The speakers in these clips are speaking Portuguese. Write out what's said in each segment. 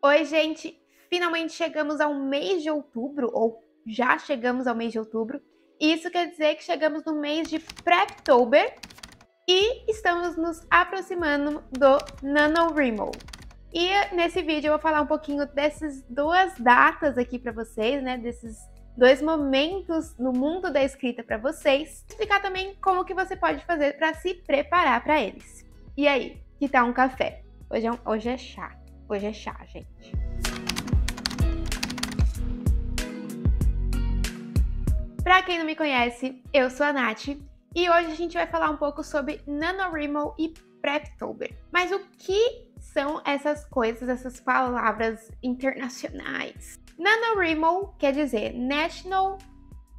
Oi, gente! Finalmente chegamos ao mês de outubro, ou já chegamos ao mês de outubro. Isso quer dizer que chegamos no mês de Preptober e estamos nos aproximando do NaNoWriMo. E nesse vídeo eu vou falar um pouquinho dessas duas datas aqui para vocês, né? Desses dois momentos no mundo da escrita para vocês. Explicar também como que você pode fazer para se preparar para eles. E aí, que tal um café? Hoje é, um, hoje é chá. Hoje é chá, gente. Para quem não me conhece, eu sou a Nath e hoje a gente vai falar um pouco sobre NanoRimal e Preptober. Mas o que são essas coisas, essas palavras internacionais? NanoRimal quer dizer National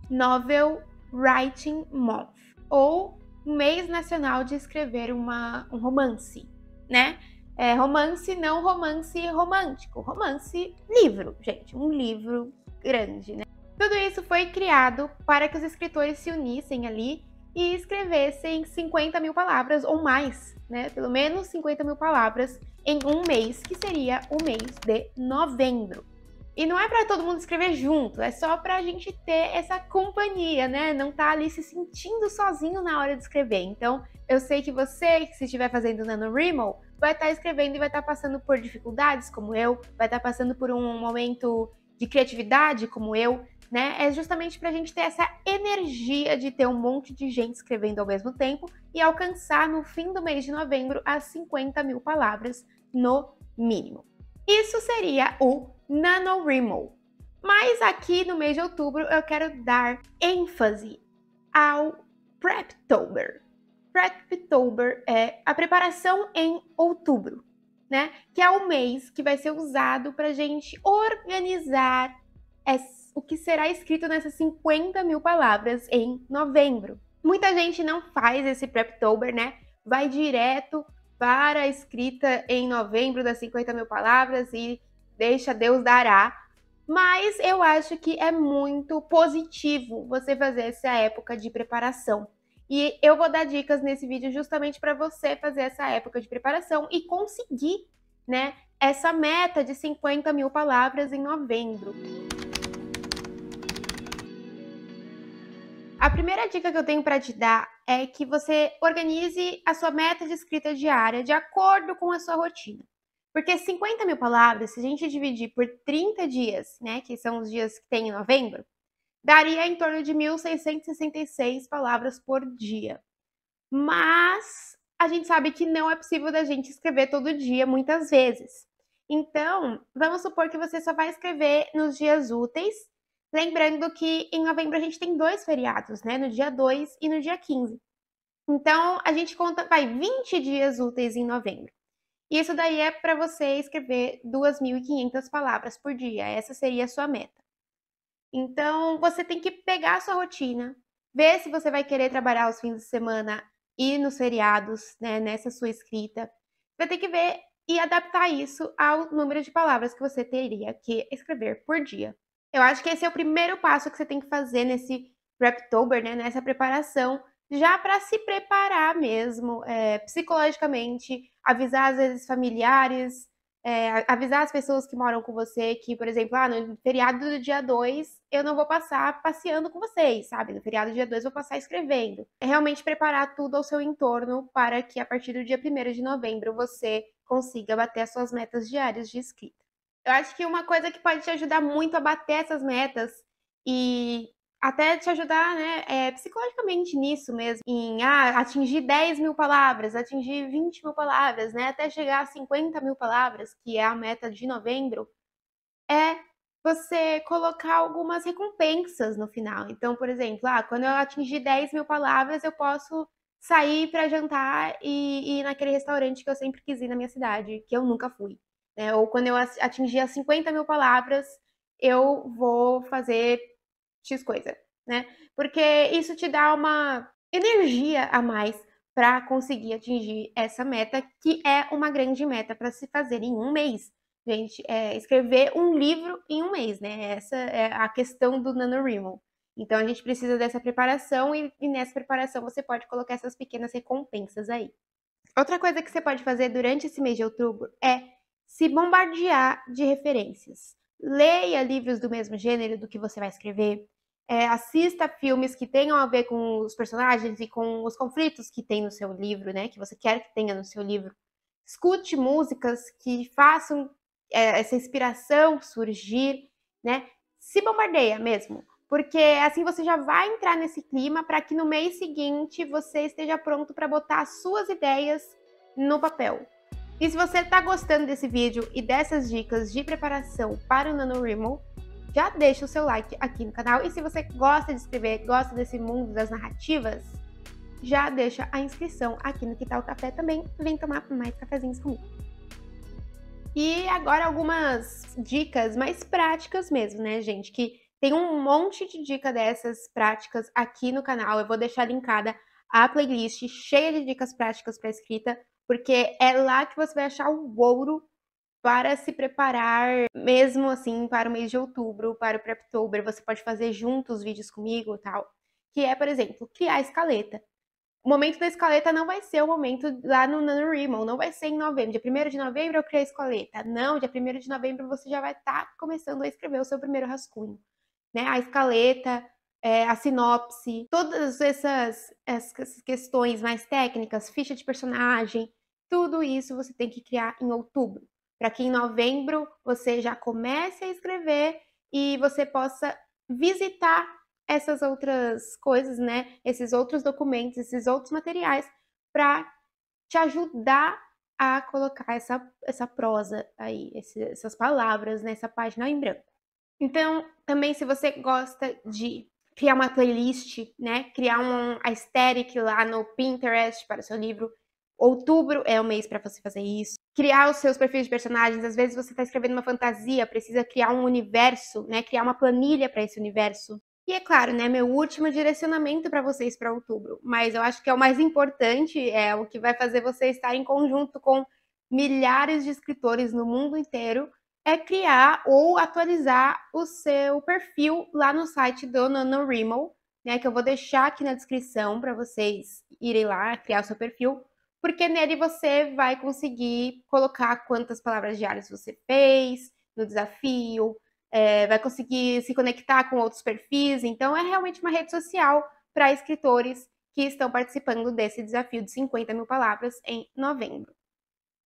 Novel Writing Month, ou Mês Nacional de Escrever uma, um Romance, né? É, romance, não romance romântico. Romance, livro, gente. Um livro grande, né? Tudo isso foi criado para que os escritores se unissem ali e escrevessem 50 mil palavras ou mais, né? Pelo menos 50 mil palavras em um mês, que seria o mês de novembro. E não é para todo mundo escrever junto, é só para a gente ter essa companhia, né? Não tá ali se sentindo sozinho na hora de escrever. Então, eu sei que você que se estiver fazendo NaNoWriMo, vai estar tá escrevendo e vai estar tá passando por dificuldades, como eu, vai estar tá passando por um momento de criatividade, como eu, né? É justamente para a gente ter essa energia de ter um monte de gente escrevendo ao mesmo tempo e alcançar no fim do mês de novembro as 50 mil palavras no mínimo. Isso seria o NaNoWriMo. Mas aqui no mês de outubro eu quero dar ênfase ao Preptober. Preptober é a preparação em outubro, né? Que é o mês que vai ser usado para gente organizar o que será escrito nessas 50 mil palavras em novembro. Muita gente não faz esse Preptober, né? Vai direto para a escrita em novembro das 50 mil palavras e deixa Deus dará. Mas eu acho que é muito positivo você fazer essa época de preparação. E eu vou dar dicas nesse vídeo justamente para você fazer essa época de preparação e conseguir, né, essa meta de 50 mil palavras em novembro. A primeira dica que eu tenho para te dar é que você organize a sua meta de escrita diária de acordo com a sua rotina. Porque 50 mil palavras, se a gente dividir por 30 dias, né, que são os dias que tem em novembro, daria em torno de 1.666 palavras por dia. Mas a gente sabe que não é possível da gente escrever todo dia, muitas vezes. Então, vamos supor que você só vai escrever nos dias úteis. Lembrando que em novembro a gente tem dois feriados, né? No dia 2 e no dia 15. Então, a gente conta, vai, 20 dias úteis em novembro. Isso daí é para você escrever 2.500 palavras por dia. Essa seria a sua meta. Então, você tem que pegar a sua rotina, ver se você vai querer trabalhar os fins de semana e nos feriados, né, nessa sua escrita. Vai ter que ver e adaptar isso ao número de palavras que você teria que escrever por dia. Eu acho que esse é o primeiro passo que você tem que fazer nesse Raptober, né, nessa preparação, já para se preparar mesmo é, psicologicamente, avisar às vezes familiares, é, avisar as pessoas que moram com você que, por exemplo, ah, no feriado do dia 2 eu não vou passar passeando com vocês, sabe? No feriado do dia 2 eu vou passar escrevendo. É realmente preparar tudo ao seu entorno para que a partir do dia 1 de novembro você consiga bater as suas metas diárias de escrita. Eu acho que uma coisa que pode te ajudar muito a bater essas metas e até te ajudar né, é, psicologicamente nisso mesmo, em ah, atingir 10 mil palavras, atingir 20 mil palavras, né, até chegar a 50 mil palavras, que é a meta de novembro, é você colocar algumas recompensas no final. Então, por exemplo, ah, quando eu atingir 10 mil palavras, eu posso sair para jantar e, e ir naquele restaurante que eu sempre quis ir na minha cidade, que eu nunca fui. Né? Ou quando eu atingir as 50 mil palavras, eu vou fazer X coisa, né? Porque isso te dá uma energia a mais para conseguir atingir essa meta, que é uma grande meta para se fazer em um mês. Gente, é escrever um livro em um mês, né? Essa é a questão do NaNoWriMo. Então a gente precisa dessa preparação e, e nessa preparação você pode colocar essas pequenas recompensas aí. Outra coisa que você pode fazer durante esse mês de outubro é se bombardear de referências leia livros do mesmo gênero do que você vai escrever, é, assista filmes que tenham a ver com os personagens e com os conflitos que tem no seu livro, né? Que você quer que tenha no seu livro. Escute músicas que façam é, essa inspiração surgir, né? Se bombardeia mesmo, porque assim você já vai entrar nesse clima para que no mês seguinte você esteja pronto para botar suas ideias no papel. E se você está gostando desse vídeo e dessas dicas de preparação para o NaNoWriMo, já deixa o seu like aqui no canal. E se você gosta de escrever, gosta desse mundo das narrativas, já deixa a inscrição aqui no Que Tal Café também. Vem tomar mais cafezinhos comigo. E agora algumas dicas mais práticas mesmo, né, gente? Que tem um monte de dica dessas práticas aqui no canal. Eu vou deixar linkada a playlist cheia de dicas práticas para escrita porque é lá que você vai achar o ouro para se preparar, mesmo assim, para o mês de outubro, para o Preptober, você pode fazer junto os vídeos comigo e tal. Que é, por exemplo, criar a escaleta. O momento da escaleta não vai ser o momento lá no NaNoWriMo, não vai ser em novembro. Dia 1 de novembro eu criei a escaleta. Não, dia 1 de novembro você já vai estar tá começando a escrever o seu primeiro rascunho. Né? A escaleta, é, a sinopse, todas essas, essas questões mais técnicas, ficha de personagem, tudo isso você tem que criar em outubro, para que em novembro você já comece a escrever e você possa visitar essas outras coisas, né? Esses outros documentos, esses outros materiais, para te ajudar a colocar essa, essa prosa aí, esse, essas palavras nessa página em branco. Então, também se você gosta de criar uma playlist, né? Criar um aesthetic lá no Pinterest para o seu livro, Outubro é o mês para você fazer isso. Criar os seus perfis de personagens. Às vezes você está escrevendo uma fantasia, precisa criar um universo, né? Criar uma planilha para esse universo. E é claro, né? Meu último direcionamento para vocês para outubro. Mas eu acho que é o mais importante, é o que vai fazer você estar em conjunto com milhares de escritores no mundo inteiro, é criar ou atualizar o seu perfil lá no site do NaNoWriMo, né? Que eu vou deixar aqui na descrição para vocês irem lá criar o seu perfil porque nele você vai conseguir colocar quantas palavras diárias você fez no desafio, é, vai conseguir se conectar com outros perfis. Então, é realmente uma rede social para escritores que estão participando desse desafio de 50 mil palavras em novembro.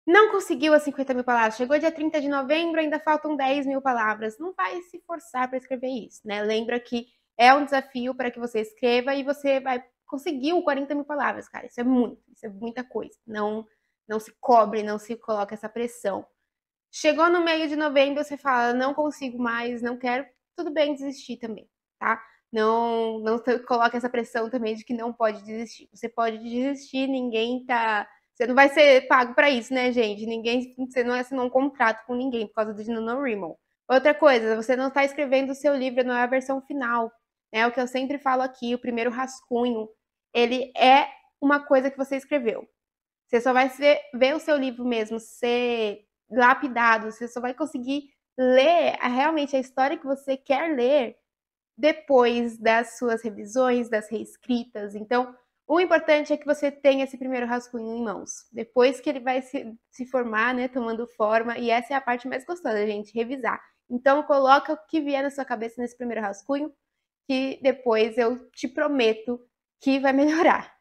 Não conseguiu as 50 mil palavras, chegou dia 30 de novembro, ainda faltam 10 mil palavras. Não vai se forçar para escrever isso, né? Lembra que é um desafio para que você escreva e você vai conseguiu 40 mil palavras, cara. Isso é muito, isso é muita coisa. Não, não se cobre, não se coloca essa pressão. Chegou no meio de novembro, você fala, não consigo mais, não quero, tudo bem desistir também, tá? Não, não coloque essa pressão também de que não pode desistir. Você pode desistir, ninguém tá. Você não vai ser pago para isso, né, gente? Ninguém, você não assinou um contrato com ninguém por causa do Rimmel. Outra coisa, você não está escrevendo o seu livro, não é a versão final. É né? o que eu sempre falo aqui, o primeiro rascunho ele é uma coisa que você escreveu. Você só vai ver, ver o seu livro mesmo ser lapidado, você só vai conseguir ler a, realmente a história que você quer ler depois das suas revisões, das reescritas. Então, o importante é que você tenha esse primeiro rascunho em mãos. Depois que ele vai se, se formar, né, tomando forma, e essa é a parte mais gostosa, gente, revisar. Então, coloca o que vier na sua cabeça nesse primeiro rascunho, que depois eu te prometo que vai melhorar.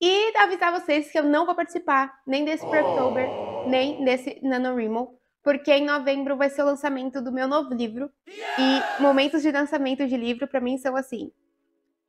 E avisar vocês que eu não vou participar nem desse Preptober, nem desse NaNoWriMo, porque em novembro vai ser o lançamento do meu novo livro. E momentos de lançamento de livro, para mim, são assim.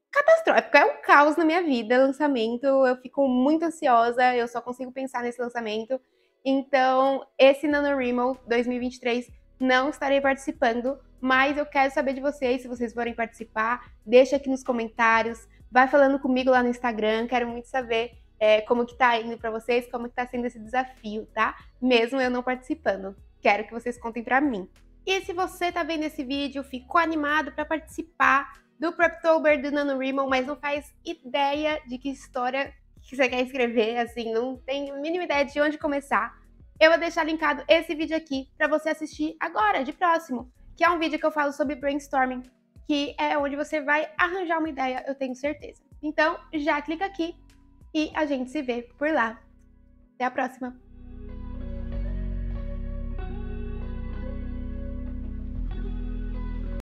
Catastrófico, é um caos na minha vida, lançamento. Eu fico muito ansiosa, eu só consigo pensar nesse lançamento. Então, esse NaNoWriMo 2023 não estarei participando, mas eu quero saber de vocês, se vocês forem participar, deixa aqui nos comentários, Vai falando comigo lá no Instagram, quero muito saber é, como que tá indo para vocês, como que tá sendo esse desafio, tá? Mesmo eu não participando. Quero que vocês contem para mim. E se você tá vendo esse vídeo, ficou animado para participar do Preptober do NaNoWriMo, mas não faz ideia de que história que você quer escrever, assim, não tem a mínima ideia de onde começar, eu vou deixar linkado esse vídeo aqui para você assistir agora, de próximo, que é um vídeo que eu falo sobre brainstorming que é onde você vai arranjar uma ideia, eu tenho certeza. Então, já clica aqui e a gente se vê por lá. Até a próxima!